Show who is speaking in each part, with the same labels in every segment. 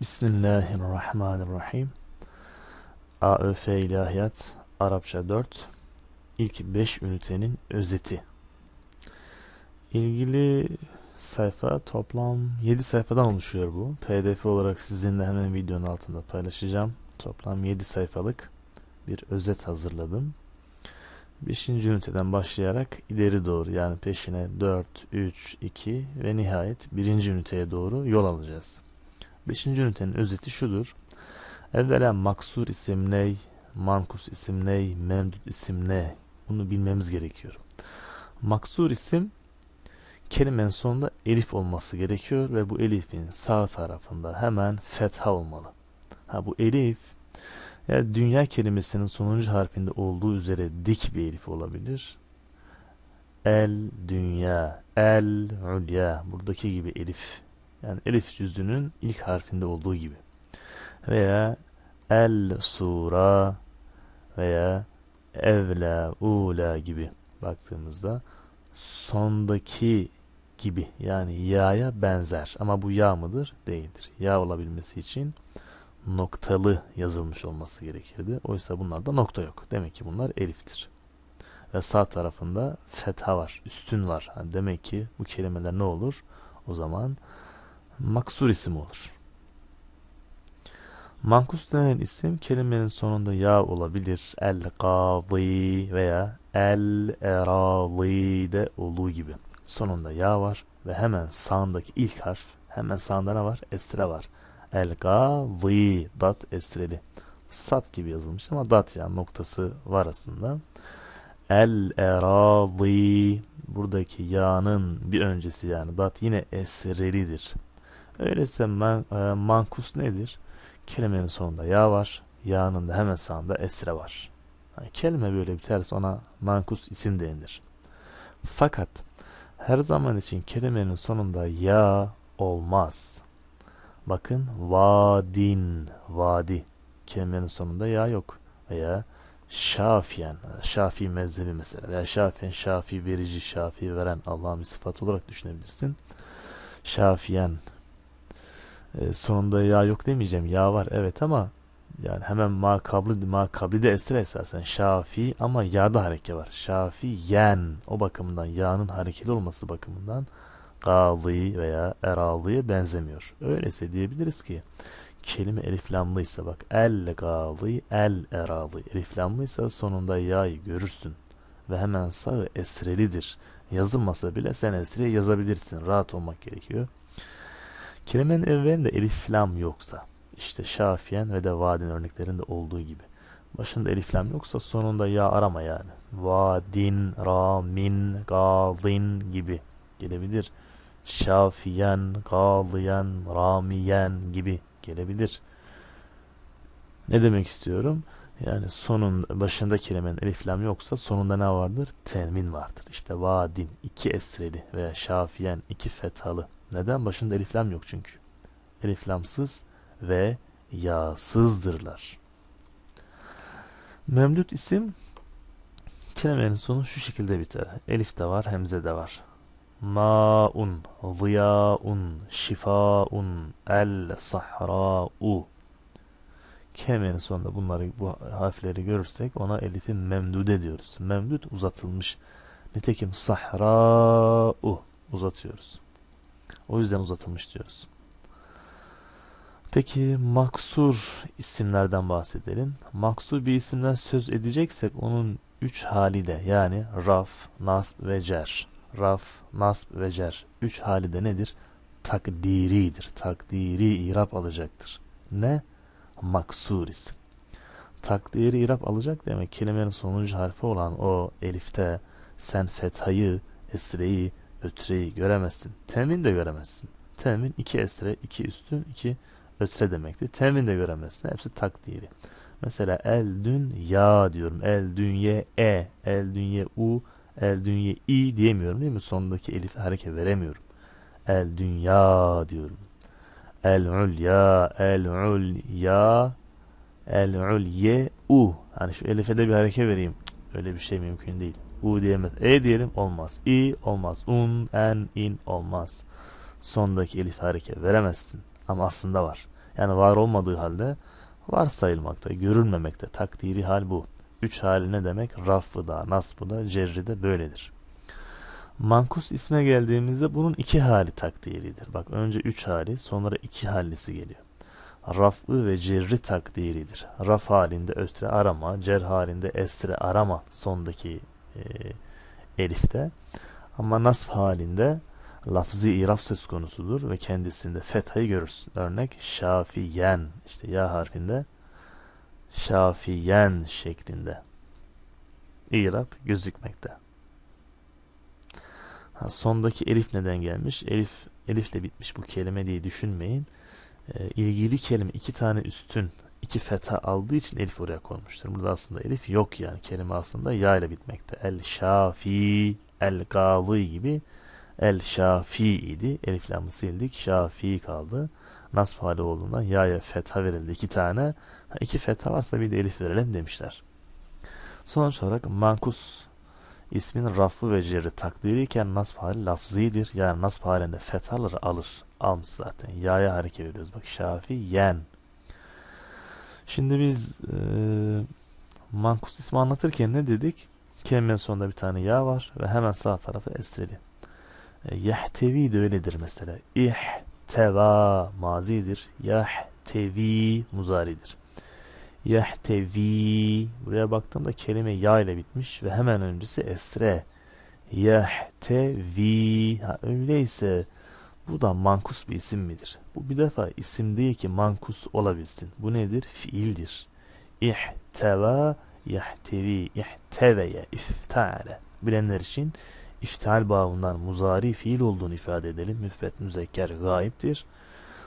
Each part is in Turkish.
Speaker 1: Bismillahirrahmanirrahim. AÖF İlahiyat Arapça 4 ilk 5 ünitenin özeti. İlgili sayfa toplam 7 sayfadan oluşuyor bu. PDF olarak sizinle hemen videonun altında paylaşacağım. Toplam 7 sayfalık bir özet hazırladım. 5. üniteden başlayarak ileri doğru yani peşine 4, 3, 2 ve nihayet 1. üniteye doğru yol alacağız. Beşinci ünitenin özeti şudur. Evvela maksur isim ney, mankus isim ney, memdud isim ne? Bunu bilmemiz gerekiyor. Maksur isim kelimenin sonunda elif olması gerekiyor ve bu elifin sağ tarafında hemen fetha olmalı. Ha bu elif yani dünya kelimesinin sonuncu harfinde olduğu üzere dik bir elif olabilir. El dünya, el ulya buradaki gibi elif yani elif cüzdünün ilk harfinde olduğu gibi. Veya el sura veya evla ula gibi baktığımızda sondaki gibi yani ya'ya benzer ama bu ya mıdır? Değildir. Ya olabilmesi için noktalı yazılmış olması gerekirdi. Oysa bunlarda nokta yok. Demek ki bunlar eliftir. Ve sağ tarafında fetha var, üstün var. Yani demek ki bu kelimeler ne olur? O zaman maksur isim olur. Mankus denen isim kelimenin sonunda ya olabilir. El kazi veya el erazi de olduğu gibi. Sonunda ya var ve hemen sağındaki ilk harf hemen sağında ne var? Esre var. El kazi dat esreli. Sat gibi yazılmış ama dat yani noktası var aslında. El erazi buradaki ya'nın bir öncesi yani dat yine esrelidir. Öyleyse man, e, mankus nedir? Kelimenin sonunda ya var. Ya'nın da hemen sağında esre var. Yani kelime böyle biterse ona mankus isim denir. Fakat her zaman için kelimenin sonunda ya olmaz. Bakın vadin, vadi. Kelimenin sonunda ya yok. Veya şafiyen, şafi mezhebi mesela. Veya şafiyen, şafi verici, şafi veren Allah'ın sıfatı olarak düşünebilirsin. Şafiyen e, sonunda yağ yok demeyeceğim. Yağ var evet ama yani hemen makabli, makabli de esir esasen şafi ama yağda hareke var. Şafi yen o bakımdan yağın harekeli olması bakımından galı veya eralıya benzemiyor. Öyleyse diyebiliriz ki kelime eliflamlıysa bak el galı el eralı eliflamlıysa sonunda ya'yı görürsün ve hemen sağı esrelidir. Yazılmasa bile sen esriye yazabilirsin. Rahat olmak gerekiyor. Kelimenin evvelinde elif lam yoksa işte şafiyen ve de vadin örneklerinde olduğu gibi başında elif lam yoksa sonunda ya arama yani. Vadin, ramin, gazin gibi gelebilir. Şafiyen, gaziyen, ramiyen gibi gelebilir. Ne demek istiyorum? Yani sonun başında kelimenin elif lam yoksa sonunda ne vardır? Termin vardır. İşte vadin iki esreli veya şafiyen iki fethalı neden? Başında eliflam yok çünkü. Eliflamsız ve yağsızdırlar. Memdut isim kelimenin sonu şu şekilde biter. Elif de var, hemze de var. Maun, ziyaun, şifaun, el sahra'u. Kelimenin sonunda bunları bu harfleri görürsek ona elifin memdud ediyoruz. Memdud uzatılmış. Nitekim sahra'u uzatıyoruz. O yüzden uzatılmış diyoruz. Peki maksur isimlerden bahsedelim. Maksur bir isimden söz edeceksek onun üç hali de yani raf, nasb ve cer. Raf, nasb ve cer. Üç hali de nedir? Takdiridir. Takdiri irap alacaktır. Ne? Maksur isim. Takdiri irap alacak demek kelimenin sonuncu harfi olan o elifte sen fethayı, esreyi, ötreyi göremezsin. Temin de göremezsin. Temin iki esre, iki üstün, iki ötre demekti. Temin de göremezsin. Hepsi takdiri. Mesela el dün ya diyorum. El dünye e, el dünye u, el dünye i diyemiyorum değil mi? Sondaki elife hareket veremiyorum. El dünya diyorum. El ulya, el ulya, el ulye u. Hani şu elife de bir hareke vereyim. Öyle bir şey mümkün değil. U diyemez. E diyelim olmaz. İ olmaz. Un, en, in olmaz. Sondaki elif hareke veremezsin. Ama aslında var. Yani var olmadığı halde var sayılmakta, görülmemekte. Takdiri hal bu. Üç hali ne demek? Raffı da, nasbı da, cerri de böyledir. Mankus isme geldiğimizde bunun iki hali takdiridir. Bak önce üç hali sonra iki hallisi geliyor. Raf'ı ve cerri takdiridir. Raf halinde ötre arama, cer halinde esre arama sondaki e, elifte. Ama nasb halinde lafzi iraf söz konusudur ve kendisinde fethayı görürsün. Örnek şafiyen işte ya harfinde şafiyen şeklinde irap gözükmekte. Ha, sondaki elif neden gelmiş? Elif elifle bitmiş bu kelime diye düşünmeyin. E, ilgili kelime iki tane üstün iki feta aldığı için elif oraya konmuştur. Burada aslında elif yok yani. Kelime aslında ya ile bitmekte. El şafi, el gavi gibi el şafi idi. Elif lamı sildik. Şafi kaldı. Nasb hali olduğundan ya'ya feta verildi iki tane. Ha, iki fetha varsa bir de elif verelim demişler. Sonuç olarak mankus ismin rafı ve ceri takdiri iken nasb hali lafzidir. Yani nasb halinde fetaları alır. Almış zaten. Ya'ya hareket veriyoruz. Bak şafi yen Şimdi biz e, mankus ismi anlatırken ne dedik? Kelimenin sonunda bir tane ya var ve hemen sağ tarafı esreli. E, yehtevi de öyledir mesela. İhteva mazidir. Yehtevi muzaridir. Yehtevi buraya baktığımda kelime ya ile bitmiş ve hemen öncesi esre. Yehtevi ha, öyleyse bu da mankus bir isim midir? Bu bir defa isim değil ki mankus olabilsin. Bu nedir? Fiildir. İhteva yahtevi, ihteveye, iftaale. Bilenler için iftial bağından muzari fiil olduğunu ifade edelim. Müfret müzekker gayiptir.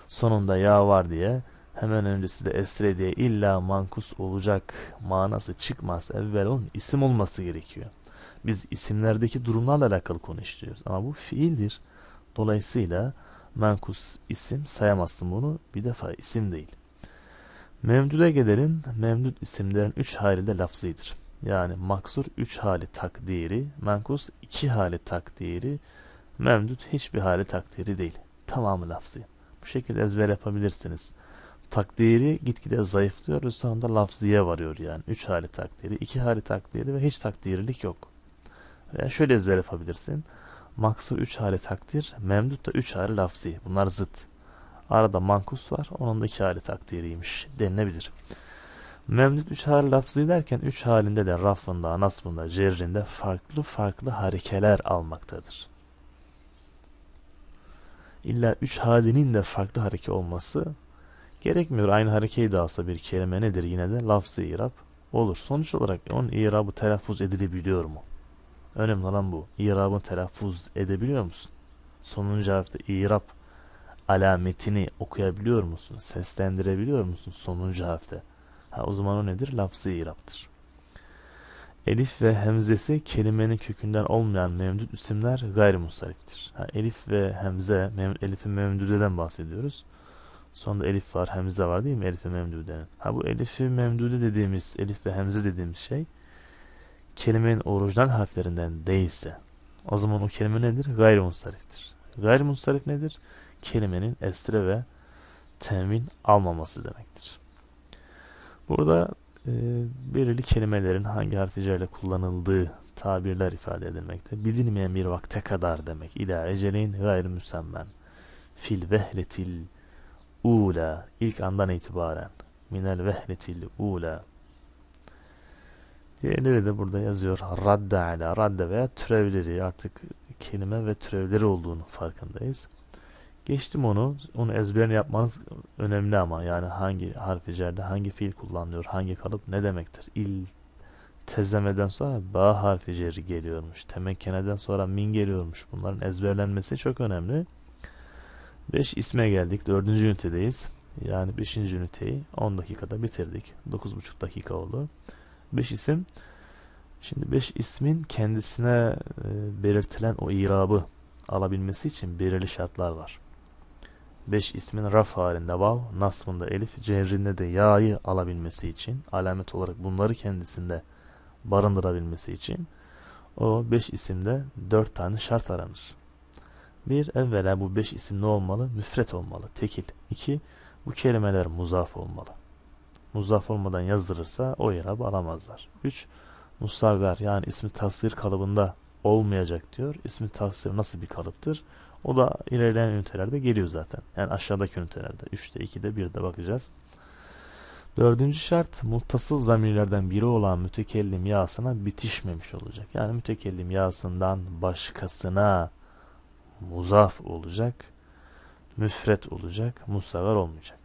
Speaker 1: Sonunda ya var diye hemen öncesi de esre diye illa mankus olacak manası çıkmaz. Evvel onun isim olması gerekiyor. Biz isimlerdeki durumlarla alakalı konu Ama bu fiildir. Dolayısıyla Menkus isim sayamazsın bunu. Bir defa isim değil. Memdüde gelelim. Memdud isimlerin üç hali de lafzidir. Yani maksur üç hali takdiri, menkus iki hali takdiri, memdud hiçbir hali takdiri değil. Tamamı lafzı. Bu şekilde ezber yapabilirsiniz. Takdiri gitgide zayıflıyor. Sonunda lafzıya varıyor yani. Üç hali takdiri, iki hali takdiri ve hiç takdirilik yok. Veya şöyle ezber yapabilirsin. Maksur 3 hali takdir, memdut da 3 hali lafzi. Bunlar zıt. Arada mankus var, onun da 2 hali takdiriymiş denilebilir. Memdut 3 hali lafzi derken 3 halinde de rafında, nasbında, cerrinde farklı farklı harekeler almaktadır. İlla 3 halinin de farklı hareke olması gerekmiyor. Aynı harekeyi de alsa bir kelime nedir yine de lafzi irab olur. Sonuç olarak onun irabı telaffuz edilebiliyor mu? Önemli olan bu. İrab'ın telaffuz edebiliyor musun? Sonuncu harfte irab alametini okuyabiliyor musun? Seslendirebiliyor musun sonuncu harfte? Ha, o zaman o nedir? Lafzı iraptır. Elif ve hemzesi kelimenin kökünden olmayan memdud isimler gayrimusariftir. Ha, elif ve hemze, mem, elifin memdudeden bahsediyoruz. Sonunda elif var, hemze var değil mi? Elif'in ve Ha, bu elifi memdude dediğimiz, elif ve hemze dediğimiz şey kelimenin orijinal harflerinden değilse o zaman o kelime nedir? Gayrimunsariftir. Gayrimunsarif nedir? Kelimenin estre ve temin almaması demektir. Burada e, belirli kelimelerin hangi harficeyle kullanıldığı tabirler ifade edilmekte. Bilinmeyen bir vakte kadar demek. İlâ ecelin gayrimüsemmen. Fil vehletil ula. ilk andan itibaren. Minel vehletil ula Diğerleri e, de burada yazıyor. Radde ala, radde veya türevleri artık kelime ve türevleri olduğunu farkındayız. Geçtim onu. Onu ezberini yapmanız önemli ama yani hangi harfi cerde hangi fiil kullanılıyor, hangi kalıp ne demektir? İl tezlemeden sonra ba harfi ceri geliyormuş. Temekkeneden sonra min geliyormuş. Bunların ezberlenmesi çok önemli. 5 isme geldik. 4. ünitedeyiz. Yani 5. üniteyi 10 dakikada bitirdik. 9,5 dakika oldu. 5 isim. Şimdi 5 ismin kendisine e, belirtilen o irabı alabilmesi için belirli şartlar var. 5 ismin raf halinde vav, nasbında elif, cehrinde de ya'yı alabilmesi için, alamet olarak bunları kendisinde barındırabilmesi için o 5 isimde 4 tane şart aranır. Bir, evvela bu 5 isim ne olmalı? Müfret olmalı, tekil. İki, bu kelimeler muzaf olmalı. Muzaf olmadan yazdırırsa o yere alamazlar. 3. Musavver yani ismi tasvir kalıbında olmayacak diyor. İsmi tasvir nasıl bir kalıptır? O da ilerleyen ünitelerde geliyor zaten. Yani aşağıdaki ünitelerde. 3'te, 2'de, 1'de bakacağız. Dördüncü şart muttasıl zamirlerden biri olan mütekellim yasına bitişmemiş olacak. Yani mütekellim yasından başkasına muzaf olacak, müfret olacak, mustagar olmayacak.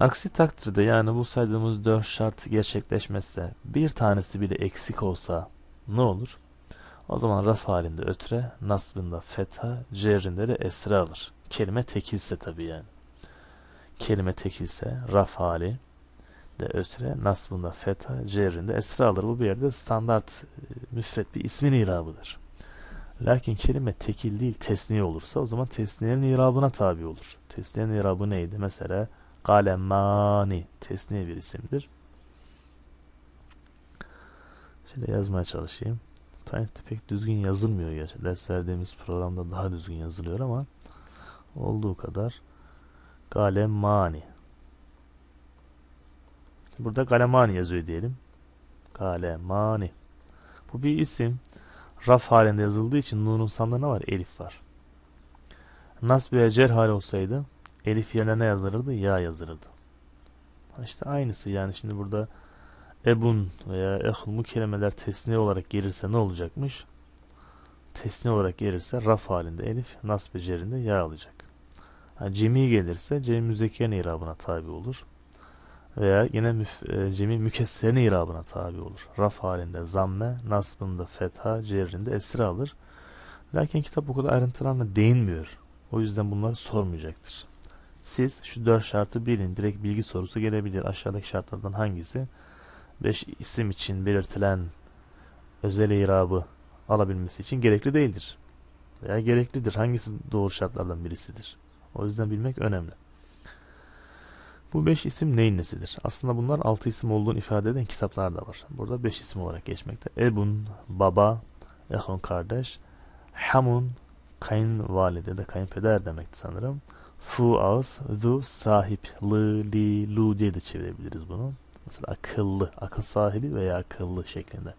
Speaker 1: Aksi takdirde yani bu saydığımız dört şart gerçekleşmezse bir tanesi bile eksik olsa ne olur? O zaman raf halinde ötre, nasbında fetha, cerrinde de esra alır. Kelime tekilse tabii yani. Kelime tekilse raf hali de ötre, nasbında fetha, cerrinde esra alır. Bu bir yerde standart e, müfret bir ismin irabıdır. Lakin kelime tekil değil tesniye olursa o zaman tesniyenin irabına tabi olur. Tesniyenin irabı neydi? Mesela Kale mani tesniye bir isimdir. Şöyle yazmaya çalışayım. Paint'te pek düzgün yazılmıyor gerçi. Ders verdiğimiz programda daha düzgün yazılıyor ama olduğu kadar Kalemani. Burada Kalemani yazıyor diyelim. Kalemani. Bu bir isim. Raf halinde yazıldığı için Nun'un sandığına var? Elif var. Nasb ve cer hali olsaydı Elif yerine ne yazılırdı? Ya yazılırdı. İşte aynısı yani şimdi burada ebun veya ehun kelimeler tesni olarak gelirse ne olacakmış? Tesni olarak gelirse raf halinde elif, nasb becerinde ya alacak. Yani cemi gelirse cemi müzekkerin irabına tabi olur. Veya yine müf, e, cemi mükesserin irabına tabi olur. Raf halinde zamme, nasbında fetha, cerrinde esri alır. Lakin kitap bu kadar ayrıntılarına değinmiyor. O yüzden bunları sormayacaktır. Siz şu 4 şartı bilin. Direkt bilgi sorusu gelebilir. Aşağıdaki şartlardan hangisi? 5 isim için belirtilen özel irabı alabilmesi için gerekli değildir. Veya gereklidir. Hangisi doğru şartlardan birisidir? O yüzden bilmek önemli. Bu 5 isim neyin nesidir? Aslında bunlar 6 isim olduğunu ifade eden kitaplar da var. Burada 5 isim olarak geçmekte. Ebun, baba, ehon kardeş, hamun, kayınvalide de kayınpeder demekti sanırım fuaz, zu sahip, lı, li, lu diye de çevirebiliriz bunu. Mesela akıllı, akıl sahibi veya akıllı şeklinde.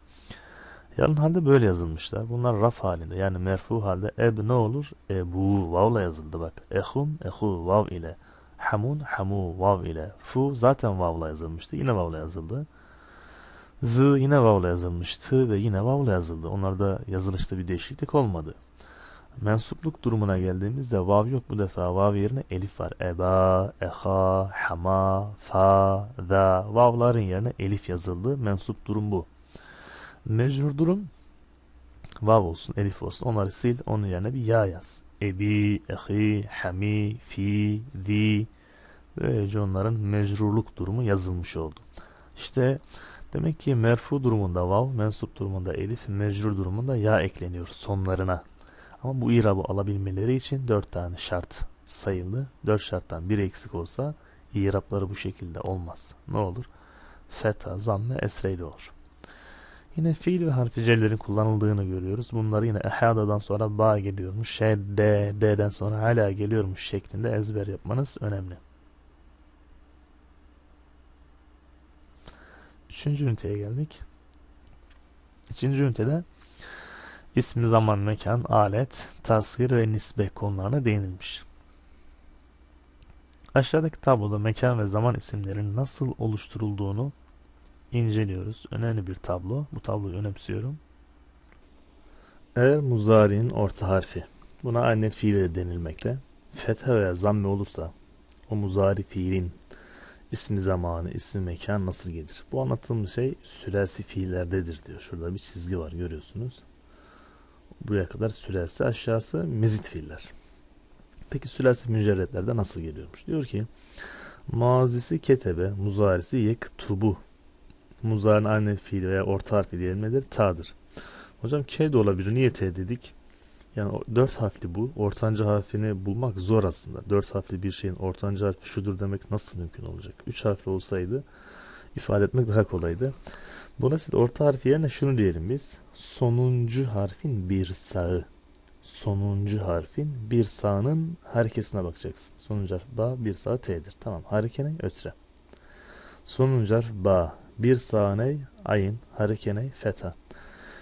Speaker 1: Yalın halde böyle yazılmışlar. Bunlar raf halinde yani merfu halde eb ne olur? Ebu vavla yazıldı bak. Ehun ehu vav ile. Hamun hamu vav ile. Fu zaten vavla yazılmıştı. Yine vavla yazıldı. Zı yine vavla yazılmıştı ve yine vavla yazıldı. Onlarda yazılışta bir değişiklik olmadı. Mensupluk durumuna geldiğimizde vav yok bu defa. Vav yerine elif var. Eba, eha, hama, fa, da. Vavların yerine elif yazıldı. Mensup durum bu. Mecrur durum vav olsun, elif olsun. Onları sil. Onun yerine bir ya yaz. Ebi, ehi, hami, fi, di. Böylece onların mecrurluk durumu yazılmış oldu. İşte demek ki merfu durumunda vav, mensup durumunda elif, mecrur durumunda ya ekleniyor sonlarına. Ama bu irabı alabilmeleri için 4 tane şart sayılı. 4 şarttan biri eksik olsa irapları bu şekilde olmaz. Ne olur? Feta, zamme, esreli olur. Yine fiil ve harfi cellerin kullanıldığını görüyoruz. Bunları yine ehadadan sonra ba geliyormuş, d d'den sonra hala geliyormuş şeklinde ezber yapmanız önemli. Üçüncü üniteye geldik. Üçüncü ünitede İsmi, zaman, mekan, alet, tasvir ve nisbe konularına değinilmiş. Aşağıdaki tabloda mekan ve zaman isimlerin nasıl oluşturulduğunu inceliyoruz. Önemli bir tablo. Bu tabloyu önemsiyorum. Eğer muzari'nin orta harfi buna annet fiili denilmekte fethe veya zamme olursa o muzari fiilin ismi zamanı, ismi mekan nasıl gelir? Bu anlattığımız şey sülasi fiillerdedir diyor. Şurada bir çizgi var görüyorsunuz buraya kadar sülasi aşağısı mezit fiiller. Peki sülasi mücerretlerde nasıl geliyormuş? Diyor ki mazisi ketebe, muzarisi tubu, Muzarın aynı fiil veya orta harfi diyelim nedir? Ta'dır. Hocam K de olabilir. Niye T dedik? Yani dört harfli bu. Ortanca harfini bulmak zor aslında. Dört harfli bir şeyin ortanca harfi şudur demek nasıl mümkün olacak? Üç harfli olsaydı ifade etmek daha kolaydı. Dolayısıyla orta harfi yerine şunu diyelim biz. Sonuncu harfin bir sağı. Sonuncu harfin bir sağının harekesine bakacaksın. Sonuncu harf ba, bir sağ t'dir. Tamam. Harekene ötre. Sonuncu harf ba. Bir sağ ney? Ayın. Harekene feta.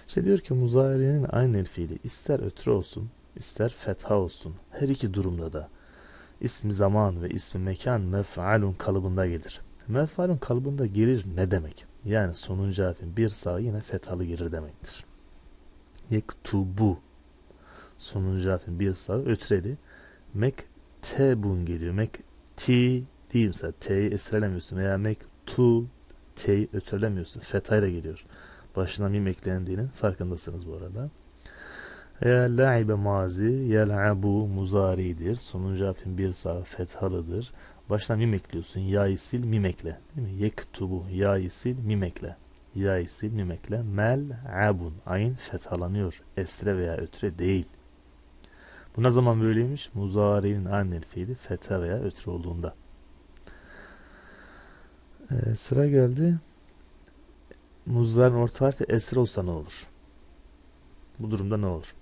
Speaker 1: İşte diyor ki muzari'nin aynel fiili ister ötre olsun ister fetha olsun. Her iki durumda da ismi zaman ve ismi mekan mef'alun kalıbında gelir. Mef'alün kalıbında gelir ne demek? Yani sonuncu harfin bir sağ yine fethalı gelir demektir. Yektubu sonuncu harfin bir sağ ötreli. Mektebun geliyor. Mekti değil mesela T'yi esrelemiyorsun veya mektu T'yi ötrelemiyorsun. Fetayla geliyor. Başına mim eklendiğinin farkındasınız bu arada. Eğer laibe mazi yel'abu muzaridir. Sonuncu harfin bir sağ fethalıdır. Baştan mim ekliyorsun. Ya'yı sil mim Değil mi? Yektubu. Ya'yı sil mim ekle. Ya'yı sil mim Mel abun. Ayn fethalanıyor. Esre veya ötre değil. Bu ne zaman böyleymiş? Muzari'nin anel fiili fetha veya ötre olduğunda. Ee, sıra geldi. Muzların orta harfi esre olsa ne olur? Bu durumda ne olur?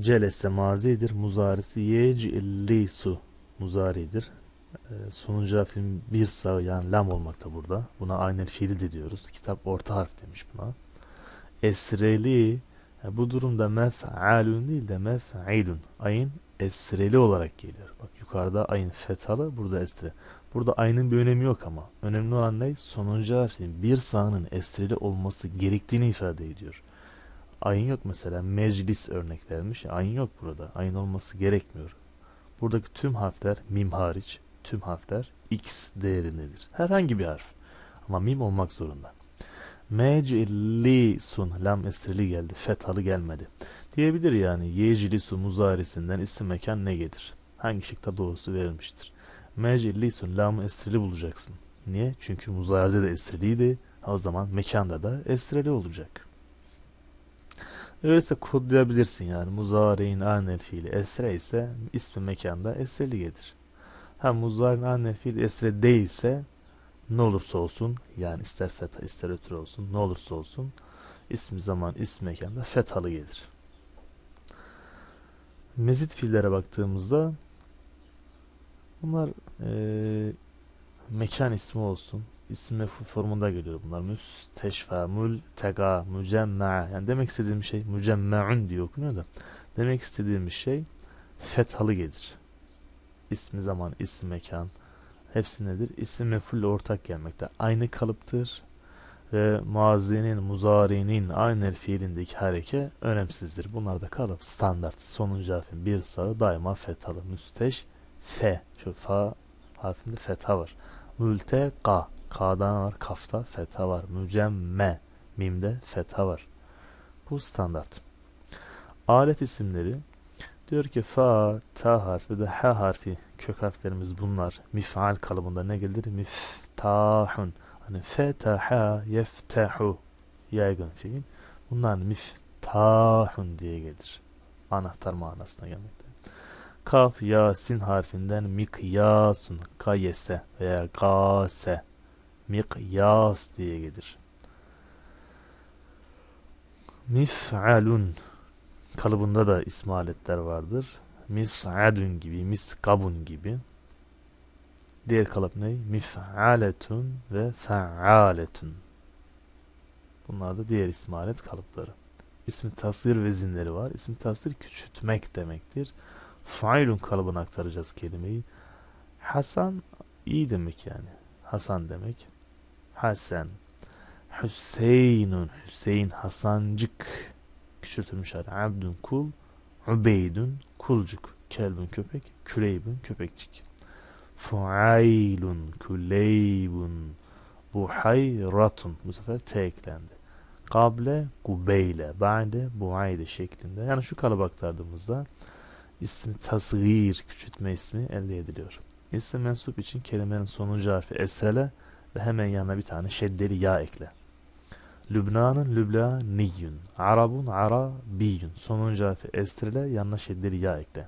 Speaker 1: Celese mazidir. Muzarisi yecillisu. Muzaridir. Ee, Sonuncu film bir sağ yani lam olmakta burada. Buna aynel fiil de diyoruz. Kitap orta harf demiş buna. Esreli e, bu durumda mef'alun değil de mef'ilun. Ayın esreli olarak geliyor. Bak yukarıda ayın fetalı burada esre. Burada ayının bir önemi yok ama. Önemli olan ne? Sonuncu harfin bir sağının esreli olması gerektiğini ifade ediyor. Ayın yok mesela. Meclis örnek vermiş. Ayın yok burada. Ayın olması gerekmiyor. Buradaki tüm harfler mim hariç tüm harfler x değerindedir. Herhangi bir harf. Ama mim olmak zorunda. Meclisun lam estrili geldi. Fethalı gelmedi. Diyebilir yani yeclisu muzarisinden isim mekan ne gelir? Hangi şıkta doğrusu verilmiştir? Meclisun lam estrili bulacaksın. Niye? Çünkü muzaride de esriliydi. O zaman mekanda da esreli olacak. Öyleyse kodlayabilirsin yani muzareyn anel fiili esre ise ismi mekanda esreli gelir. Ha muzların anne fiil esre değilse ne olursa olsun yani ister fetha ister ötürü olsun ne olursa olsun ismi zaman ismi mekanda fethalı gelir. Mezit fiillere baktığımızda bunlar e, mekan ismi olsun isim meful formunda geliyor bunlar. Müsteşfa, mül, tega, mücemma. Yani demek istediğim şey mücemmaun diye okunuyor da. Demek istediğim şey fethalı gelir ismi zaman, isim mekan hepsi nedir? İsim mefulle ortak gelmekte. Aynı kalıptır ve mazinin, muzarinin, aynel fiilindeki hareke önemsizdir. Bunlar da kalıp standart. Sonuncu harfin bir sağı daima fethalı. Müsteş, fe. Şu fa harfinde feta var. Mülte, ka. K'dan var, kafta feta var. Mücemme, mimde feta var. Bu standart. Alet isimleri Diyor ki fa, ta harfi ve ha harfi kök harflerimiz bunlar. Mif'al kalıbında ne gelir? Miftahun. Hani fetaha yeftahu yaygın fiil. Bunlar miftahun diye gelir. Anahtar manasına gelmekte. Kaf ya sin harfinden mikyasun kayese veya kase mikyas diye gelir. Mif'alun kalıbında da ismaletler vardır. Mis'adun gibi, miskabun gibi. Diğer kalıp ne? Mif'aletun ve fe'aletun. Bunlar da diğer ismalet kalıpları. İsmi tasvir vezinleri var. İsmi tasvir küçültmek demektir. Failun kalıbına aktaracağız kelimeyi. Hasan iyi demek yani. Hasan demek. Hasan. Hüseyinun. Hüseyin Hasancık küçültülmüş hali. Abdün kul, ubeydün kulcuk, kelbün köpek, küleybün köpekçik. Fuaylun, küleybun, buhayratun. Bu sefer T eklendi. Kable, kubeyle, ba'de, buayde şeklinde. Yani şu kalıba aktardığımızda ismi tasgir, küçültme ismi elde ediliyor. İsim mensup için kelimenin sonuncu harfi esrele ve hemen yanına bir tane şeddeli ya ekle. Lübnan'ın Lübnaniyyün, Arabun Arabiyyün. Sonuncu harfi estrile yanlış şeddeli ya ekle.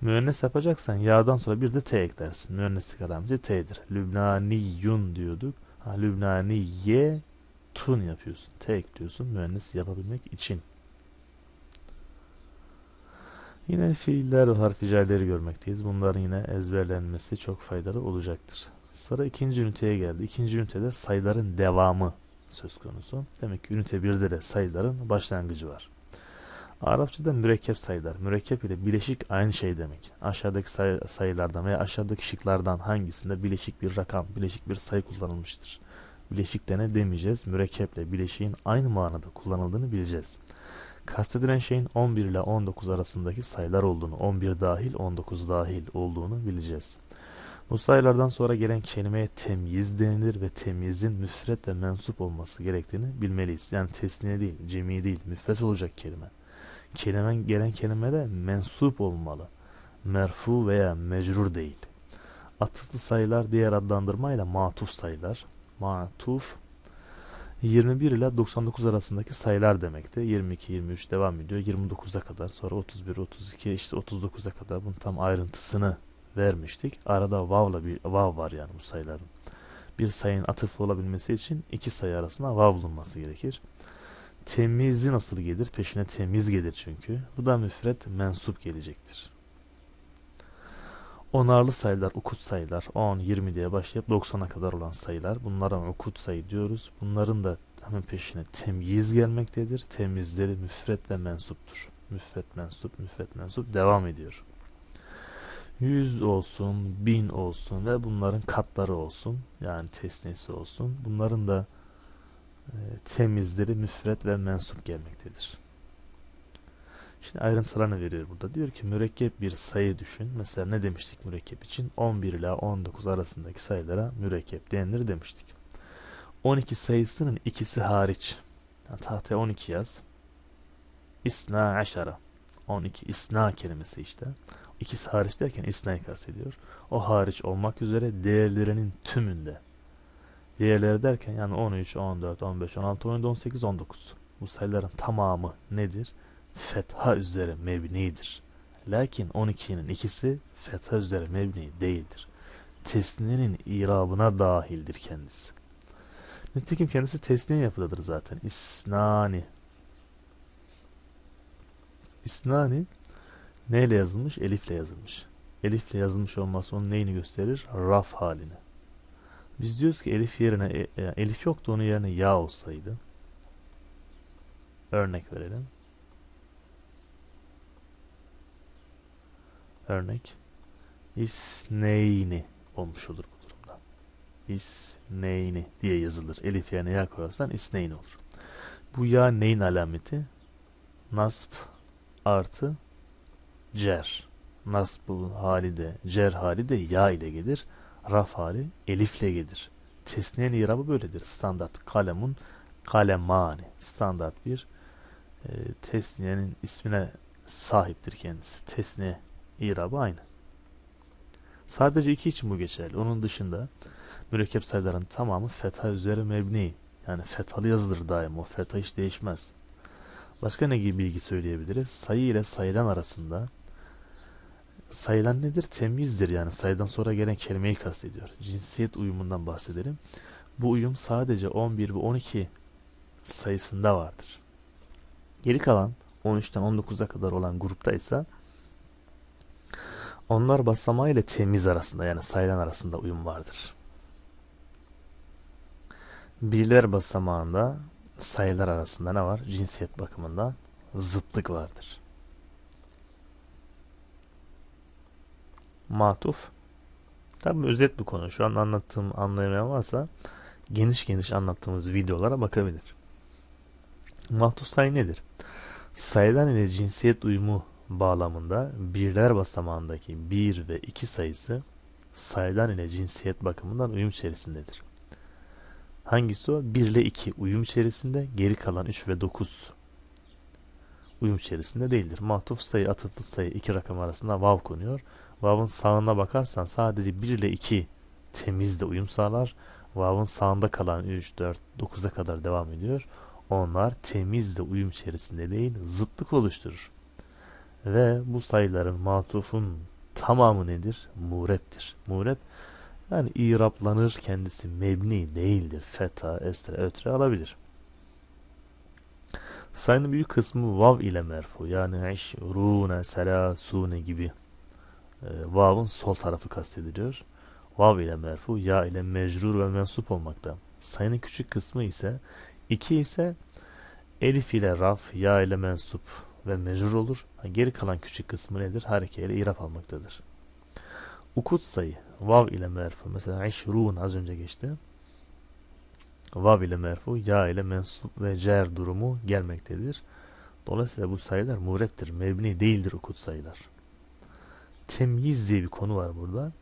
Speaker 1: Müennes yapacaksan ya'dan sonra bir de t eklersin. Müenneslik alameti t'dir. Lübnaniyyün diyorduk. Ha, Lübnaniye tun yapıyorsun. T ekliyorsun müennes yapabilmek için. Yine fiiller ve harf görmekteyiz. Bunların yine ezberlenmesi çok faydalı olacaktır. Sıra ikinci üniteye geldi. İkinci ünitede sayıların devamı söz konusu. Demek ki ünite birde de sayıların başlangıcı var. Arapçada mürekkep sayılar. Mürekkep ile bileşik aynı şey demek. Aşağıdaki say sayılardan veya aşağıdaki şıklardan hangisinde bileşik bir rakam, bileşik bir sayı kullanılmıştır? Bileşik de ne demeyeceğiz. ile bileşiğin aynı manada kullanıldığını bileceğiz. Kastedilen şeyin 11 ile 19 arasındaki sayılar olduğunu, 11 dahil 19 dahil olduğunu bileceğiz. Bu sayılardan sonra gelen kelimeye temyiz denilir ve temyizin müfret ve mensup olması gerektiğini bilmeliyiz. Yani tesniye değil, cemi değil, müfret olacak kelime. Kelimen, gelen kelime de mensup olmalı. Merfu veya mecrur değil. Atıflı sayılar diğer adlandırmayla matuf sayılar. Matuf 21 ile 99 arasındaki sayılar demekti. 22, 23 devam ediyor. 29'a kadar sonra 31, 32 işte 39'a kadar bunun tam ayrıntısını vermiştik. Arada vav'la bir vav var yani bu sayıların. Bir sayının atıflı olabilmesi için iki sayı arasında vav bulunması gerekir. Temizi nasıl gelir? Peşine temiz gelir çünkü. Bu da müfret mensup gelecektir. Onarlı sayılar, ukut sayılar 10, 20 diye başlayıp 90'a kadar olan sayılar. Bunlara ukut sayı diyoruz. Bunların da hemen peşine temyiz gelmektedir. Temizleri müfretle mensuptur. Müfret mensup, müfret mensup devam ediyor. 100 olsun, 1000 olsun ve bunların katları olsun. Yani tesnesi olsun. Bunların da e, temizleri müfret ve mensup gelmektedir. Şimdi ayrıntılarını veriyor burada. Diyor ki mürekkep bir sayı düşün. Mesela ne demiştik mürekkep için? 11 ile 19 arasındaki sayılara mürekkep denilir demiştik. 12 sayısının ikisi hariç. Yani tahtaya 12 yaz. İsna aşara. 12 isna kelimesi işte. İkisi hariç derken İslam'ı kastediyor. O hariç olmak üzere değerlerinin tümünde. Değerleri derken yani 13, 14, 15, 16, 17, 18, 19. Bu sayıların tamamı nedir? Fetha üzere mebnidir. Lakin 12'nin ikisi fetha üzere mebni değildir. Tesninin irabına dahildir kendisi. Nitekim kendisi tesniye yapıdadır zaten. İsnani. İsnani Neyle yazılmış? Elifle yazılmış. Elifle yazılmış olması onun neyini gösterir? Raf halini. Biz diyoruz ki elif yerine e, e, elif yoktu onun yerine ya olsaydı. Örnek verelim. Örnek isneyni olmuş olur bu durumda. İsneyni diye yazılır. Elif yerine ya koyarsan isneyni olur. Bu ya neyin alameti? Nasp artı cer. Nasbın hali de, cer hali de ya ile gelir. Raf hali elifle gelir. Tesniyen irabı böyledir. Standart kalemun kalemani. Standart bir e, tesniyenin ismine sahiptir kendisi. Tesniye irabı aynı. Sadece iki için bu geçerli. Onun dışında mürekkep sayıların tamamı Feta üzere mebni. Yani fethalı yazılır daim. O fetha hiç değişmez. Başka ne gibi bilgi söyleyebiliriz? Sayı ile sayılan arasında sayılan nedir? Temizdir yani sayıdan sonra gelen kelimeyi kastediyor. Cinsiyet uyumundan bahsedelim. Bu uyum sadece 11 ve 12 sayısında vardır. Geri kalan 13'ten 19'a kadar olan grupta ise onlar basama ile temiz arasında yani sayılan arasında uyum vardır. Birler basamağında sayılar arasında ne var? Cinsiyet bakımından zıtlık vardır. matuf. Tabi özet bir konu. Şu an anlattığım anlayamayan varsa geniş geniş anlattığımız videolara bakabilir. Matuf sayı nedir? Sayıdan ile cinsiyet uyumu bağlamında birler basamağındaki 1 ve 2 sayısı sayıdan ile cinsiyet bakımından uyum içerisindedir. Hangisi o? 1 ile 2 uyum içerisinde, geri kalan 3 ve 9 uyum içerisinde değildir. Mahtuf sayı, atıflı sayı iki rakam arasında vav konuyor. Vav'ın sağına bakarsan sadece 1 ile 2 temizde uyum sağlar. Vav'ın sağında kalan 3, 4, 9'a kadar devam ediyor. Onlar temizle uyum içerisinde değil zıtlık oluşturur. Ve bu sayıların matufun tamamı nedir? Mureptir. Murep yani iraplanır kendisi mebni değildir. Feta, estre ötre alabilir. Sayının büyük kısmı vav ile merfu yani eşrune, selasune gibi ee, vav'ın sol tarafı kastediliyor. Vav ile merfu, ya ile mecrur ve mensup olmakta. Sayının küçük kısmı ise iki ise elif ile raf, ya ile mensup ve mecrur olur. Geri kalan küçük kısmı nedir? Hareke ile iraf almaktadır. Ukut sayı vav ile merfu. Mesela işrun az önce geçti. Vav ile merfu, ya ile mensup ve cer durumu gelmektedir. Dolayısıyla bu sayılar mureptir, mebni değildir ukut sayılar temyiz diye bir konu var burada.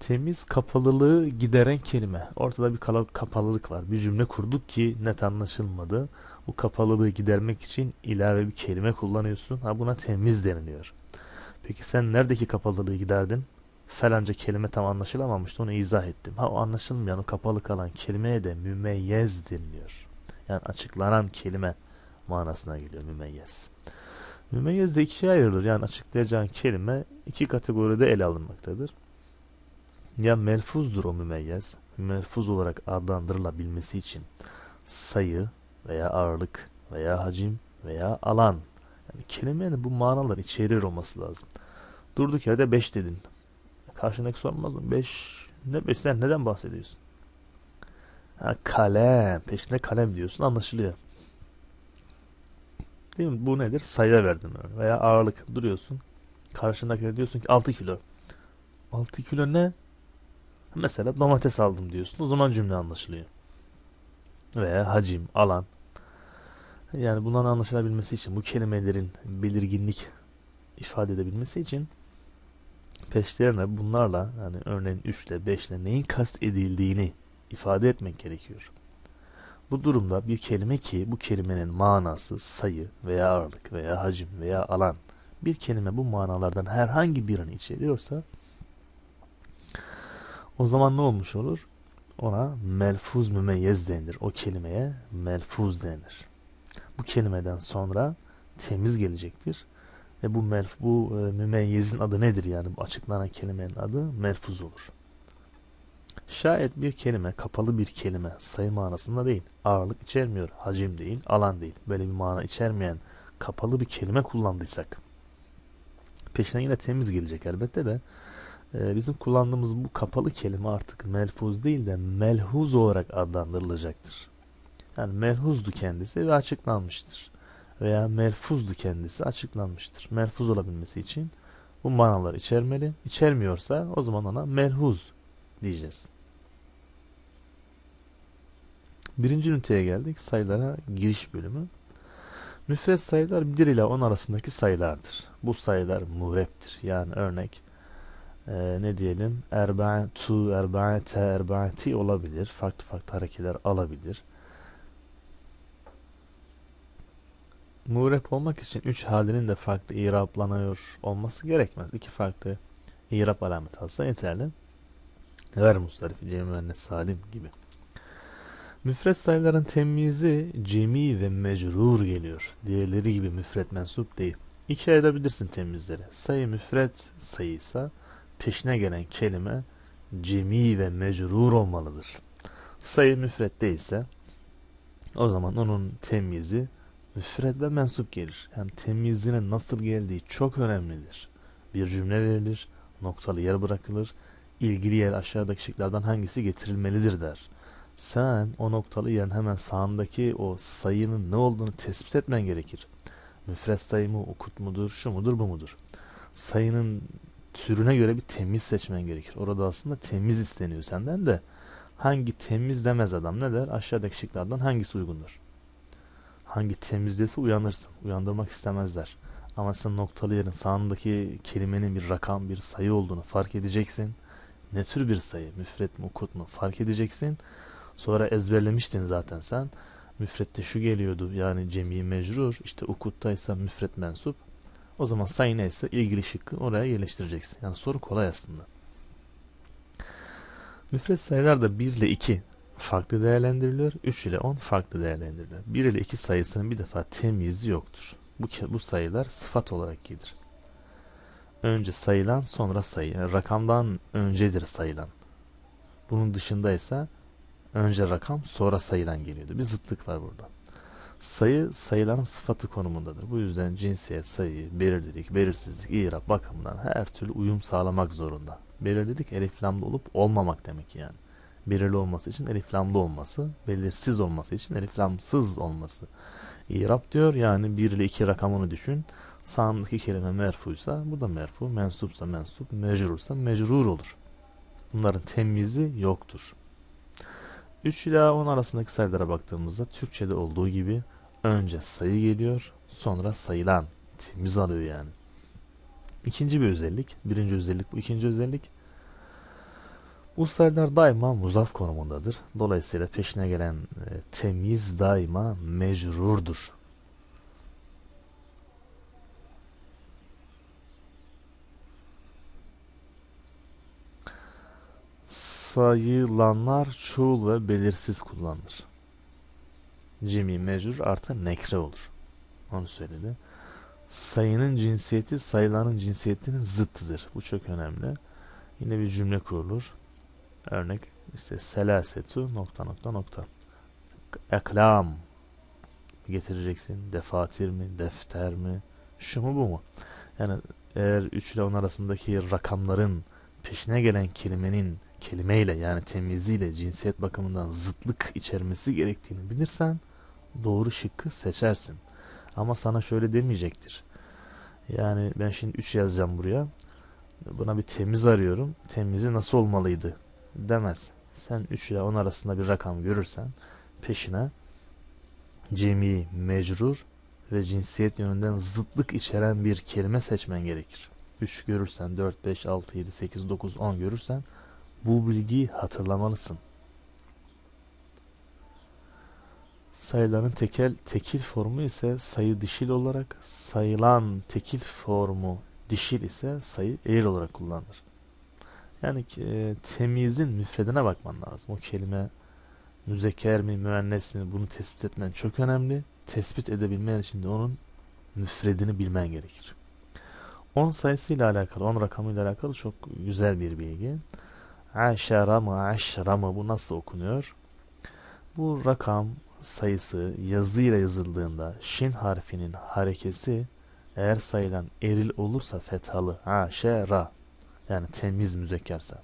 Speaker 1: Temiz kapalılığı gideren kelime. Ortada bir kapalılık var. Bir cümle kurduk ki net anlaşılmadı. Bu kapalılığı gidermek için ilave bir kelime kullanıyorsun. Ha buna temiz deniliyor. Peki sen neredeki kapalılığı giderdin? Falanca kelime tam anlaşılamamıştı onu izah ettim. Ha o anlaşılmayan o kapalı kalan kelimeye de mümeyyez deniliyor. Yani açıklanan kelime manasına geliyor mümeyyez. Mümeyyez de ikiye ayrılır. Yani açıklayacağın kelime iki kategoride ele alınmaktadır. Ya melfuzdur o mümeyyez. Melfuz olarak adlandırılabilmesi için sayı veya ağırlık veya hacim veya alan. Yani kelimenin bu manalar içerir olması lazım. Durduk yerde 5 dedin. Karşındaki sormaz mı? 5 ne beş sen neden bahsediyorsun? Ha, kalem. Peşinde kalem diyorsun anlaşılıyor. Değil mi? Bu nedir? Sayıya verdin veya ağırlık duruyorsun. Karşındakine diyorsun ki 6 kilo. 6 kilo ne? Mesela domates aldım diyorsun. O zaman cümle anlaşılıyor. Veya hacim, alan. Yani bunların anlaşılabilmesi için bu kelimelerin belirginlik ifade edebilmesi için peşlerine bunlarla yani örneğin 3 ile 5 ile neyin kast edildiğini ifade etmek gerekiyor. Bu durumda bir kelime ki bu kelimenin manası sayı veya ağırlık veya hacim veya alan bir kelime bu manalardan herhangi birini içeriyorsa o zaman ne olmuş olur? Ona melfuz mümeyyez denir. O kelimeye melfuz denir. Bu kelimeden sonra temiz gelecektir. Ve bu melf bu e, mümeyyezin adı nedir yani? Bu açıklanan kelimenin adı melfuz olur. Şayet bir kelime kapalı bir kelime sayı manasında değil, ağırlık içermiyor, hacim değil, alan değil. Böyle bir mana içermeyen kapalı bir kelime kullandıysak peşine yine temiz gelecek elbette de e, bizim kullandığımız bu kapalı kelime artık melfuz değil de melhuz olarak adlandırılacaktır. Yani melhuzdu kendisi ve açıklanmıştır. Veya melfuzdu kendisi açıklanmıştır. Melfuz olabilmesi için bu manalar içermeli. İçermiyorsa o zaman ona melhuz diyeceğiz. Birinci üniteye geldik. Sayılara giriş bölümü. Müfret sayılar 1 ile 10 arasındaki sayılardır. Bu sayılar mureptir. Yani örnek e, ne diyelim erba'tu, erba'te, erba'ti olabilir. Farklı farklı hareketler alabilir. Murep olmak için 3 halinin de farklı iraplanıyor olması gerekmez. İki farklı irap alameti alsa yeterli. Ver mustarif, cemüvennet, salim gibi. Müfret sayıların temyizi cemi ve mecrur geliyor. Diğerleri gibi müfret mensup değil. İki ayırabilirsin temyizleri. Sayı müfret sayıysa peşine gelen kelime cemi ve mecrur olmalıdır. Sayı müfret değilse o zaman onun temyizi müfret ve mensup gelir. yani temyizine nasıl geldiği çok önemlidir. Bir cümle verilir, noktalı yer bırakılır, ilgili yer aşağıdaki şıklardan hangisi getirilmelidir der sen o noktalı yerin hemen sağındaki o sayının ne olduğunu tespit etmen gerekir. Müfred sayı mı, okut mudur, şu mudur, bu mudur? Sayının türüne göre bir temiz seçmen gerekir. Orada aslında temiz isteniyor senden de. Hangi temiz demez adam ne der? Aşağıdaki şıklardan hangisi uygundur? Hangi temizdesi uyanırsın. Uyandırmak istemezler. Ama sen noktalı yerin sağındaki kelimenin bir rakam, bir sayı olduğunu fark edeceksin. Ne tür bir sayı, müfret mi, okut mu fark edeceksin. Sonra ezberlemiştin zaten sen. Müfrette şu geliyordu yani cemi mecrur işte okuttaysa müfret mensup. O zaman sayı neyse ilgili şıkkı oraya yerleştireceksin. Yani soru kolay aslında. Müfret sayılar da 1 ile 2 farklı değerlendiriliyor. 3 ile 10 farklı değerlendiriliyor. 1 ile 2 sayısının bir defa temyizi yoktur. Bu, bu sayılar sıfat olarak gelir. Önce sayılan sonra sayı. Yani rakamdan öncedir sayılan. Bunun dışında ise Önce rakam sonra sayılan geliyordu. Bir zıtlık var burada. Sayı sayıların sıfatı konumundadır. Bu yüzden cinsiyet, sayıyı belirledik, belirsizlik, irap bakımından her türlü uyum sağlamak zorunda. Belirledik eliflamlı olup olmamak demek yani. Belirli olması için eliflamlı olması, belirsiz olması için eliflamsız olması. İrap diyor yani 1 ile 2 rakamını düşün. Sağındaki kelime merfuysa bu da merfu, mensupsa mensup, mecrursa mecrur olur. Bunların temyizi yoktur. 3 ila 10 arasındaki sayılara baktığımızda Türkçe'de olduğu gibi önce sayı geliyor sonra sayılan temiz alıyor yani. İkinci bir özellik. Birinci özellik bu. ikinci özellik. Bu sayılar daima muzaf konumundadır. Dolayısıyla peşine gelen e, temiz daima mecrurdur. sayılanlar çoğul ve belirsiz kullanılır. Cimi mecrur artı nekre olur. Onu söyledi. Sayının cinsiyeti sayılanın cinsiyetinin zıttıdır. Bu çok önemli. Yine bir cümle kurulur. Örnek işte selasetu nokta nokta nokta. Eklam getireceksin. Defatir mi? Defter mi? Şu mu bu mu? Yani eğer 3 ile 10 arasındaki rakamların peşine gelen kelimenin kelimeyle yani temizliğiyle cinsiyet bakımından zıtlık içermesi gerektiğini bilirsen doğru şıkkı seçersin. Ama sana şöyle demeyecektir. Yani ben şimdi 3 yazacağım buraya. Buna bir temiz arıyorum. Temizi nasıl olmalıydı demez. Sen 3 ile 10 arasında bir rakam görürsen peşine cemi, mecrur ve cinsiyet yönünden zıtlık içeren bir kelime seçmen gerekir. 3 görürsen 4, 5, 6, 7, 8, 9, 10 görürsen bu bilgiyi hatırlamalısın. Sayılanın tekel tekil formu ise sayı dişil olarak, sayılan tekil formu dişil ise sayı eril olarak kullanılır. Yani e, temizin müfredine bakman lazım. O kelime müzeker mi, müennes mi bunu tespit etmen çok önemli. Tespit edebilmen için de onun müfredini bilmen gerekir. 10 sayısıyla alakalı, 10 rakamıyla alakalı çok güzel bir bilgi aşara mı aşara mı bu nasıl okunuyor? Bu rakam sayısı yazıyla yazıldığında şin harfinin harekesi eğer sayılan eril olursa fethalı aşera yani temiz müzekkerse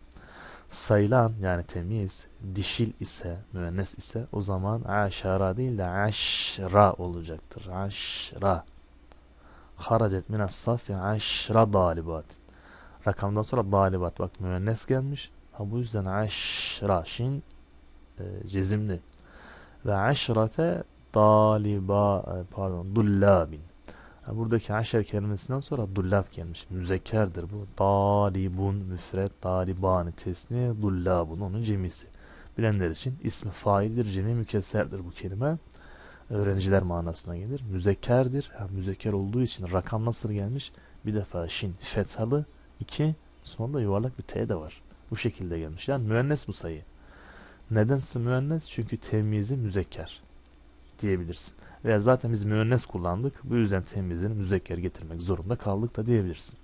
Speaker 1: sayılan yani temiz dişil ise müennes ise o zaman aşara değil de aşra olacaktır. Aşra. Haracet minas safi aşra dalibat. Rakamdan sonra dalibat bak müennes gelmiş. Ha bu yüzden aşra e, cezimli. Ve aşrate taliba e, pardon dullabin. Ha, buradaki aşer kelimesinden sonra dullab gelmiş. Müzekkerdir bu. Talibun müfret talibani tesni dullabun onun cemisi. Bilenler için ismi faildir, cemi mükesserdir bu kelime. Öğrenciler manasına gelir. Müzekkerdir. Ha, müzekker olduğu için rakam nasıl gelmiş? Bir defa şin fethalı, iki Sonunda yuvarlak bir t de var. Bu şekilde gelmiş. Yani müennes musayı. Nedense müennes? Çünkü temyizi müzekker diyebilirsin. Veya zaten biz müennes kullandık. Bu yüzden temyizini müzekker getirmek zorunda kaldık da diyebilirsin.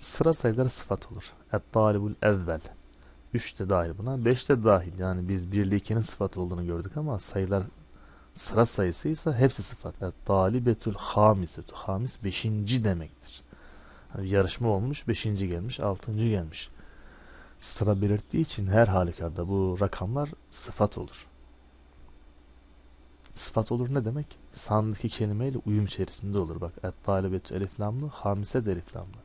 Speaker 1: Sıra sayıları sıfat olur. Et-talibul evvel. 3 de dahil buna. 5 de dahil. Yani biz 1 ile 2'nin sıfat olduğunu gördük ama sayılar sıra sayısıysa hepsi sıfat. Et-talibetül hamisetü. Hamis 5. demektir yarışma olmuş. Beşinci gelmiş. Altıncı gelmiş. Sıra belirttiği için her halükarda bu rakamlar sıfat olur. Sıfat olur ne demek? Sandaki kelimeyle uyum içerisinde olur. Bak et talibetü elif lamlı, hamise de elif lamlı.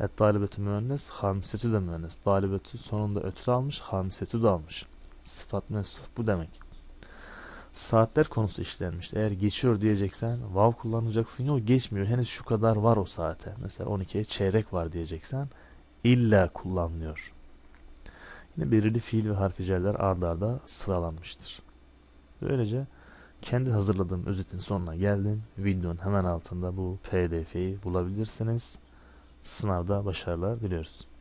Speaker 1: Et talibetü müennes, hamisetü de müennes. Talibetü sonunda ötürü almış, hamisetü de almış. Sıfat mensup bu demek saatler konusu işlenmişti. Eğer geçiyor diyeceksen wow kullanacaksın. Yok geçmiyor. Henüz şu kadar var o saate. Mesela 12'ye çeyrek var diyeceksen illa kullanılıyor. Yine belirli fiil ve harficeller ardarda arda sıralanmıştır. Böylece kendi hazırladığım özetin sonuna geldim. Videonun hemen altında bu pdf'yi bulabilirsiniz. Sınavda başarılar diliyoruz.